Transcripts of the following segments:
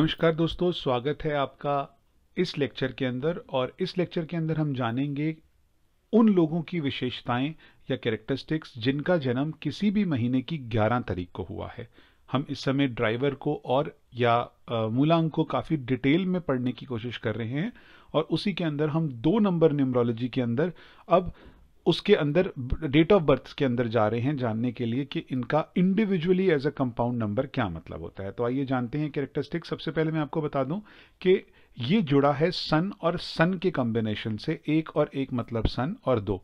नमस्कार दोस्तों स्वागत है आपका इस लेक्चर के अंदर और इस लेक्चर के अंदर हम जानेंगे उन लोगों की विशेषताएं या कैरेक्टरिस्टिक्स जिनका जन्म किसी भी महीने की 11 तारीख को हुआ है हम इस समय ड्राइवर को और या मूलांक को काफ़ी डिटेल में पढ़ने की कोशिश कर रहे हैं और उसी के अंदर हम दो नंबर न्यूमरोलॉजी के अंदर अब उसके अंदर डेट ऑफ बर्थ के अंदर जा रहे हैं जानने के लिए कि इनका individually as a compound number क्या मतलब होता है तो आइए जानते हैं कैरेक्टरिस्टिक सबसे पहले मैं आपको बता दूं कि ये जुड़ा है सन और सन के कॉम्बिनेशन से एक और एक मतलब सन और दो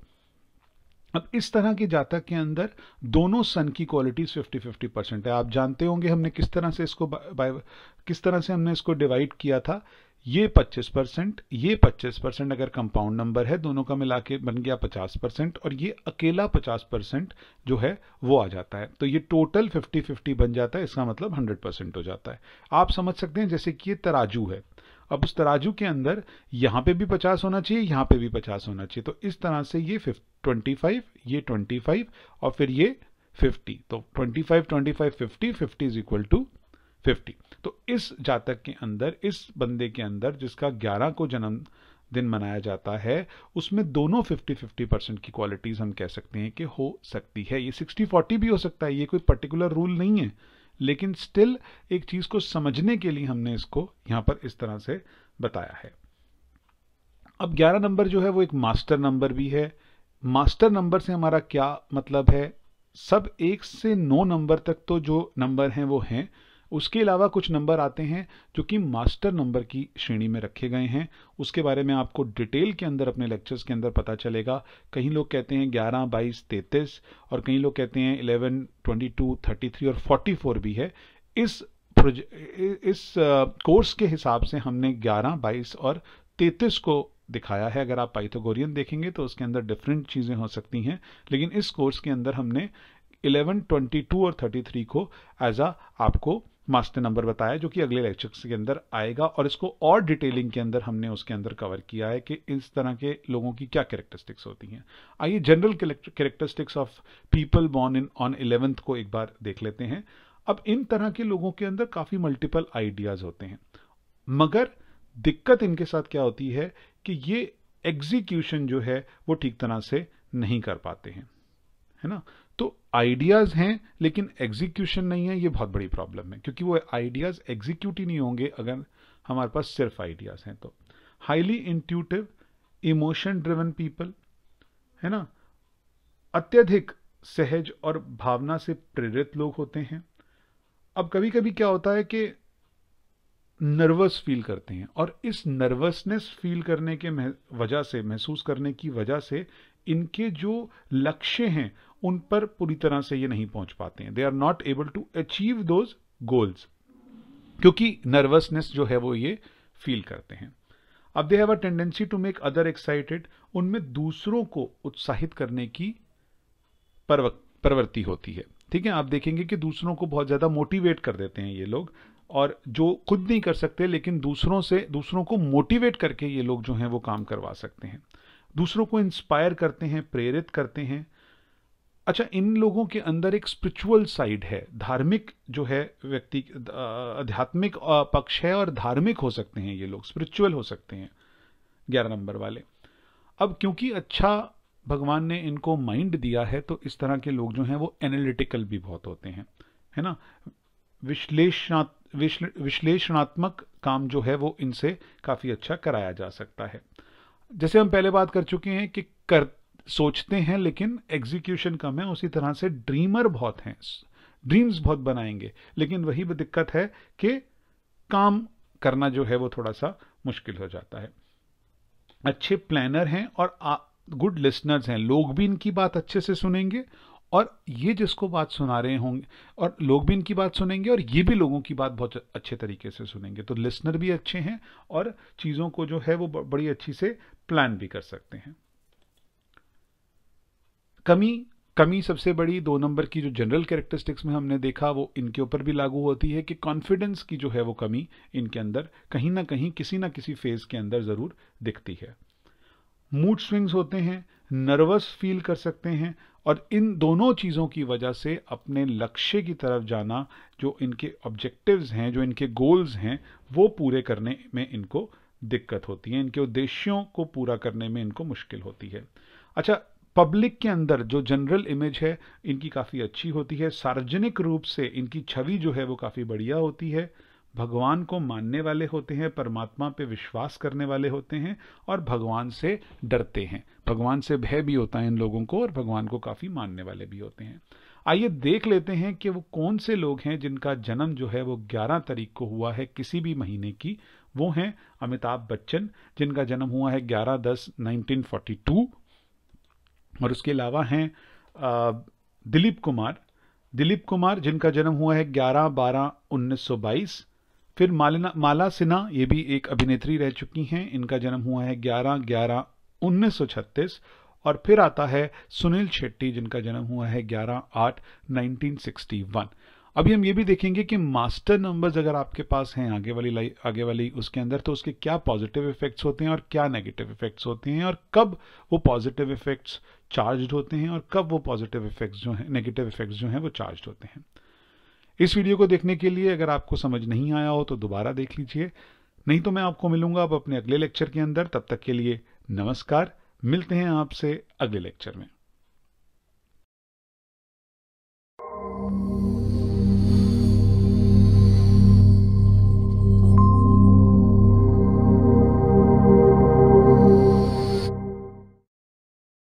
अब इस तरह के जातक के अंदर दोनों सन की क्वालिटीज 50 50 परसेंट है आप जानते होंगे हमने किस तरह से इसको बाय किस तरह से हमने इसको डिवाइड किया था ये 25 परसेंट ये 25 परसेंट अगर कंपाउंड नंबर है दोनों का मिला के बन गया 50 परसेंट और ये अकेला 50 परसेंट जो है वो आ जाता है तो ये टोटल 50 50 बन जाता है इसका मतलब 100 परसेंट हो जाता है आप समझ सकते हैं जैसे कि ये तराजू है अब उस तराजू के अंदर यहाँ पे भी पचास होना चाहिए यहाँ पे भी पचास होना चाहिए तो इस तरह से ये ट्वेंटी फाइव ये ट्वेंटी फाइव और फिर ये फिफ्टी तो twenty five twenty five fifty fifty is equal to fifty तो इस जातक के अंदर इस बंदे के अंदर जिसका ग्यारह को जन्म दिन मनाया जाता है उसमें दोनों फिफ्टी फिफ्टी परसेंट की क्वालिटीज़ हम कह सकते हैं कि हो सकती है ये सिक्सटी फोर्टी भी हो सकता है ये कोई पर्टिकुलर रूल नहीं है लेकिन स्टिल एक चीज़ को समझने के लिए हमने इसको यहां पर इस तरह से बताया है अब 11 नंबर जो है वो एक मास्टर नंबर भी है मास्टर नंबर से हमारा क्या मतलब है सब एक से नौ नंबर तक तो जो नंबर हैं वो हैं उसके अलावा कुछ नंबर आते हैं जो कि मास्टर नंबर की श्रेणी में रखे गए हैं उसके बारे में आपको डिटेल के अंदर अपने लेक्चर्स के अंदर पता चलेगा कहीं लोग कहते हैं ग्यारह बाईस 33 और कहीं लोग कहते हैं eleven twenty two thirty three और फोर्टी फोर भी है इस इस कोर्स के हिसाब से हमने ग्यारह बाईस और 33 को दिखाया है अगर आप पाइथोगोरियन देखेंगे तो उसके अंदर डिफरेंट चीज़ें हो सकती हैं लेकिन इस कोर्स के अंदर हमने 11, 22 और 33 को एज आ आपको मास्टर नंबर बताया जो कि अगले लेक्चर के अंदर आएगा और इसको और डिटेलिंग के अंदर हमने उसके अंदर कवर किया है कि इस तरह के लोगों की क्या कैरेक्टरिस्टिक्स होती हैं आइए general characteristics of people born in on eleventh को एक बार देख लेते हैं अब इन तरह के लोगों के अंदर काफ़ी मल्टीपल आइडियाज़ होते हैं मगर दिक्कत इनके साथ क्या होती है कि ये एग्जीक्यूशन जो है वो ठीक तरह से नहीं कर पाते हैं है ना तो आइडियाज हैं लेकिन एग्जीक्यूशन नहीं है ये बहुत बड़ी प्रॉब्लम है क्योंकि वो आइडियाज एग्जीक्यूट ही नहीं होंगे अगर हमारे पास सिर्फ आइडियाज हैं तो highly intuitive emotion driven people है ना अत्यधिक सहज और भावना से प्रेरित लोग होते हैं अब कभी कभी क्या होता है कि नर्वस फील करते हैं और इस नर्वसनेस फील करने के वजह से महसूस करने की वजह से इनके जो लक्ष्य हैं उन पर पूरी तरह से ये नहीं पहुंच पाते हैं they are not able to achieve those goals क्योंकि नर्वसनेस जो है वो ये फील करते हैं अब they have a tendency to make other excited उनमें दूसरों को उत्साहित करने की प्रवृत्ति होती है ठीक है आप देखेंगे कि दूसरों को बहुत ज़्यादा मोटिवेट कर देते हैं ये लोग और जो खुद नहीं कर सकते लेकिन दूसरों से दूसरों को मोटिवेट करके ये लोग जो हैं वो काम करवा सकते हैं दूसरों को इंस्पायर करते हैं प्रेरित करते हैं अच्छा इन लोगों के अंदर एक स्पिरिचुअल साइड है धार्मिक जो है व्यक्ति आध्यात्मिक पक्ष है और धार्मिक हो सकते हैं ये लोग स्पिरिचुअल हो सकते हैं ग्यारह नंबर वाले अब क्योंकि अच्छा भगवान ने इनको माइंड दिया है तो इस तरह के लोग जो हैं वो एनालिटिकल भी बहुत होते हैं है ना विश्लेषणात् विश्लेषणात्मक काम जो है वो इनसे काफ़ी अच्छा कराया जा सकता है जैसे हम पहले बात कर चुके हैं कि कर सोचते हैं लेकिन एग्जीक्यूशन कम है उसी तरह से ड्रीमर बहुत हैं ड्रीम्स बहुत बनाएंगे लेकिन वही दिक्कत है कि काम करना जो है वो थोड़ा सा मुश्किल हो जाता है अच्छे प्लानर हैं और गुड लिसनर्स हैं लोग भी इनकी बात अच्छे से सुनेंगे और ये जिसको बात सुना रहे होंगे और लोग भी इनकी बात सुनेंगे और ये भी लोगों की बात बहुत अच्छे तरीके से सुनेंगे तो लिसनर भी अच्छे हैं और चीज़ों को जो है वो बड़ी अच्छी से प्लान भी कर सकते हैं कमी कमी सबसे बड़ी दो नंबर की जो जनरल कैरेक्टरिस्टिक्स में हमने देखा वो इनके ऊपर भी लागू होती है कि कॉन्फिडेंस की जो है वो कमी इनके अंदर कहीं ना कहीं किसी ना किसी फेज के अंदर ज़रूर दिखती है मूड स्विंग्स होते हैं नर्वस फील कर सकते हैं और इन दोनों चीज़ों की वजह से अपने लक्ष्य की तरफ जाना जो इनके ऑब्जेक्टिव्स हैं जो इनके गोल्स हैं वो पूरे करने में इनको दिक्कत होती है इनके उद्देश्यों को पूरा करने में इनको मुश्किल होती है अच्छा पब्लिक के अंदर जो जनरल इमेज है इनकी काफ़ी अच्छी होती है सार्वजनिक रूप से इनकी छवि जो है वो काफ़ी बढ़िया होती है भगवान को मानने वाले होते हैं परमात्मा पे विश्वास करने वाले होते हैं और भगवान से डरते हैं भगवान से भय भी होता है इन लोगों को और भगवान को काफ़ी मानने वाले भी होते हैं आइए देख लेते हैं कि वो कौन से लोग हैं जिनका जन्म जो है वो 11 तारीख को हुआ है किसी भी महीने की वो हैं अमिताभ बच्चन जिनका जन्म हुआ है 11 दस 1942 और उसके अलावा हैं दिलीप कुमार दिलीप कुमार जिनका जन्म हुआ है 11 बारह 1922 फिर मालिना माला सिन्हा ये भी एक अभिनेत्री रह चुकी हैं इनका जन्म हुआ है 11 ग्यारह उन्नीस और फिर आता है सुनील शेट्टी जिनका जन्म हुआ है 11 आठ 1961 अभी हम ये भी देखेंगे कि मास्टर नंबर्स अगर आपके पास हैं आगे वाली आगे वाली उसके अंदर तो उसके क्या पॉजिटिव इफेक्ट्स होते हैं और क्या नेगेटिव इफेक्ट्स होते हैं और कब वो पॉजिटिव इफेक्ट्स चार्ज होते हैं और कब वो पॉजिटिव इफेक्ट्स जो हैं नेगेटिव इफेक्ट्स जो हैं वो चार्ज होते हैं इस वीडियो को देखने के लिए अगर आपको समझ नहीं आया हो तो दोबारा देख लीजिए नहीं तो मैं आपको मिलूंगा अब अपने अगले लेक्चर के अंदर तब तक के लिए नमस्कार मिलते हैं आपसे अगले लेक्चर में